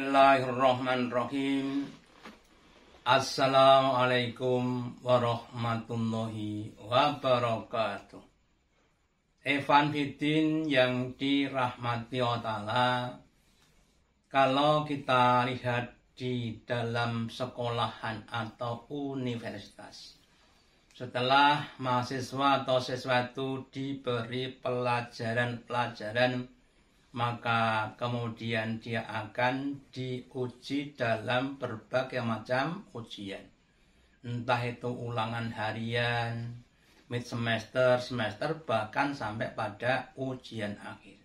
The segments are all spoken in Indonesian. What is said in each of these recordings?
Bismillahirrahmanirrahim. Assalamualaikum warahmatullahi wabarakatuh. Evan Fitin yang dirahmati Allah. Kalau kita lihat di dalam sekolahan atau universitas. Setelah mahasiswa atau sesuatu diberi pelajaran-pelajaran maka kemudian dia akan diuji dalam berbagai macam ujian. Entah itu ulangan harian, mid semester, semester, bahkan sampai pada ujian akhir.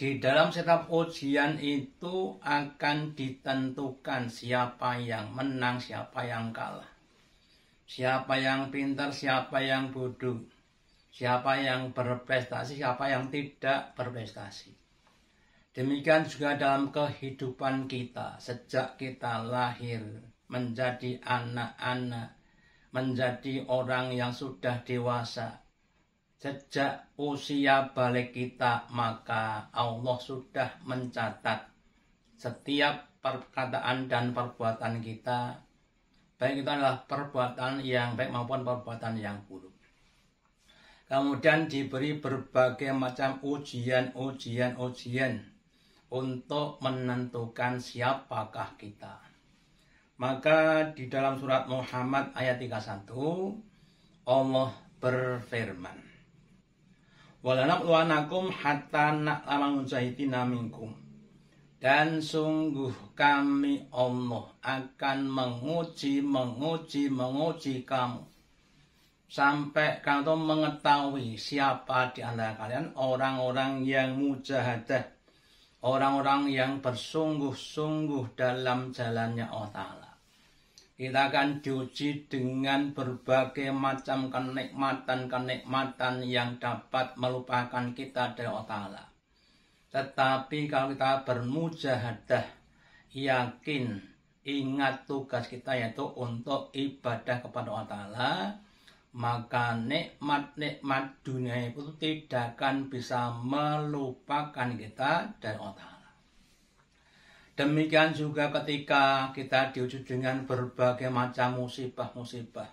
Di dalam setiap ujian itu akan ditentukan siapa yang menang, siapa yang kalah. Siapa yang pintar, siapa yang bodoh siapa yang berprestasi, siapa yang tidak berprestasi. Demikian juga dalam kehidupan kita, sejak kita lahir, menjadi anak-anak, menjadi orang yang sudah dewasa. Sejak usia balik kita, maka Allah sudah mencatat setiap perkataan dan perbuatan kita, baik itu adalah perbuatan yang baik maupun perbuatan yang buruk. Kemudian diberi berbagai macam ujian, ujian, ujian untuk menentukan siapakah kita. Maka di dalam surat Muhammad ayat 31 Allah berfirman Walanabluwanakum hatta minkum dan sungguh kami Allah akan menguji, menguji, menguji kamu sampai kalian mengetahui siapa di antara kalian orang-orang yang mujahadah, orang-orang yang bersungguh-sungguh dalam jalannya Allah Ta'ala. Kita akan diuji dengan berbagai macam kenikmatan-kenikmatan yang dapat melupakan kita dari Allah Ta'ala. Tetapi kalau kita bermujahadah, yakin, ingat tugas kita yaitu untuk ibadah kepada Allah Ta'ala, maka nikmat-nikmat dunia itu tidak akan bisa melupakan kita dari otak. Demikian juga ketika kita diuji dengan berbagai macam musibah-musibah.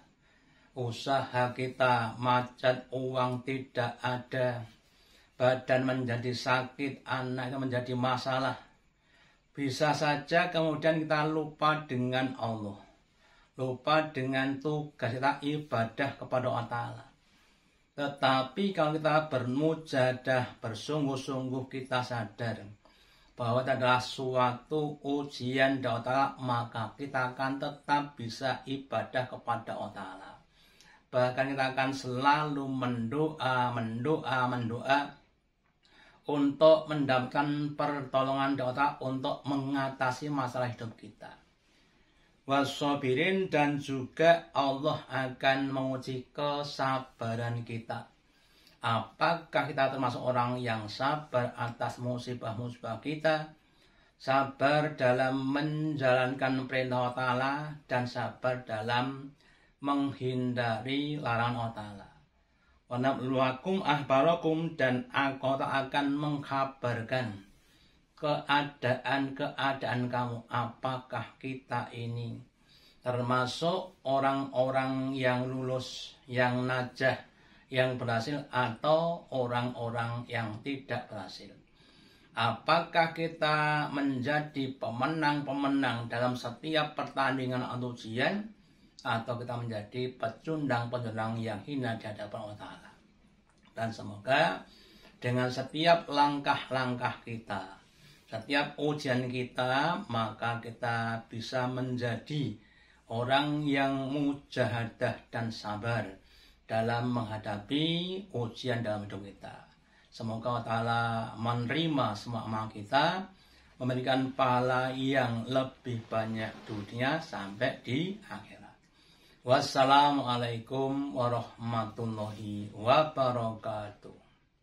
Usaha kita macet uang tidak ada. Badan menjadi sakit, anak menjadi masalah. Bisa saja kemudian kita lupa dengan Allah lupa dengan tugas kita ibadah kepada Allah Ta'ala. Tetapi kalau kita bermujadah, bersungguh-sungguh kita sadar bahwa itu adalah suatu ujian dari Allah Ta'ala, maka kita akan tetap bisa ibadah kepada Allah Ta'ala. Bahkan kita akan selalu mendoa, mendoa, mendoa untuk mendapatkan pertolongan dari Allah Ta'ala untuk mengatasi masalah hidup kita wasobirin dan juga Allah akan menguji kesabaran kita. Apakah kita termasuk orang yang sabar atas musibah-musibah kita? Sabar dalam menjalankan perintah Allah Ta'ala dan sabar dalam menghindari larangan Allah Ta'ala. Wanabluwakum ahbarakum dan aku akan mengkabarkan keadaan-keadaan kamu. Apakah kita ini termasuk orang-orang yang lulus, yang najah, yang berhasil atau orang-orang yang tidak berhasil? Apakah kita menjadi pemenang-pemenang dalam setiap pertandingan atau ujian atau kita menjadi pecundang-pecundang yang hina di hadapan Allah Ta'ala. Dan semoga dengan setiap langkah-langkah kita setiap ujian kita, maka kita bisa menjadi orang yang mujahadah dan sabar dalam menghadapi ujian dalam hidup kita. Semoga Allah Ta'ala menerima semua amal kita, memberikan pahala yang lebih banyak dunia sampai di akhirat. Wassalamualaikum warahmatullahi wabarakatuh.